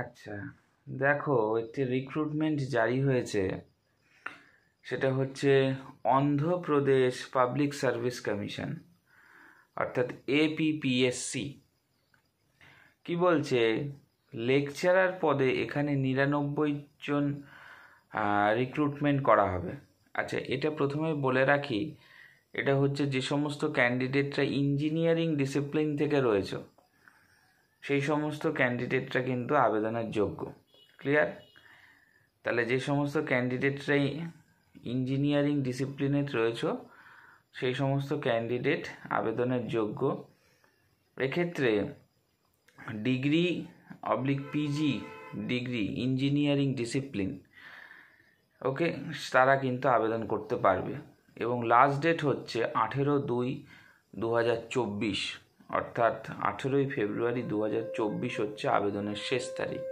আচ্ছা দেখো একটি রিক্রুটমেন্ট জারি হয়েছে সেটা হচ্ছে অন্ধ্রপ্রদেশ পাবলিক সার্ভিস কমিশন অর্থাৎ এপিপিএসসি কি বলছে লেকচারার পদে এখানে নিরানব্বই জন রিক্রুটমেন্ট করা হবে আচ্ছা এটা প্রথমে বলে রাখি এটা হচ্ছে যে সমস্ত ক্যান্ডিডেটরা ইঞ্জিনিয়ারিং ডিসিপ্লিন থেকে রয়েছে সেই সমস্ত ক্যান্ডিডেটরা কিন্তু আবেদনের যোগ্য ক্লিয়ার তাহলে যে সমস্ত ক্যান্ডিডেটরাই ইঞ্জিনিয়ারিং ডিসিপ্লিনে রয়েছে সেই সমস্ত ক্যান্ডিডেট আবেদনের যোগ্য এক্ষেত্রে degree oblique PG degree engineering discipline okay তারা কিন্তু আবেদন করতে পারবে এবং লাস্ট ডেট হচ্ছে আঠেরো দুই দু হাজার চব্বিশ অর্থাৎ আঠেরোই ফেব্রুয়ারি দু হচ্ছে আবেদনের শেষ তারিখ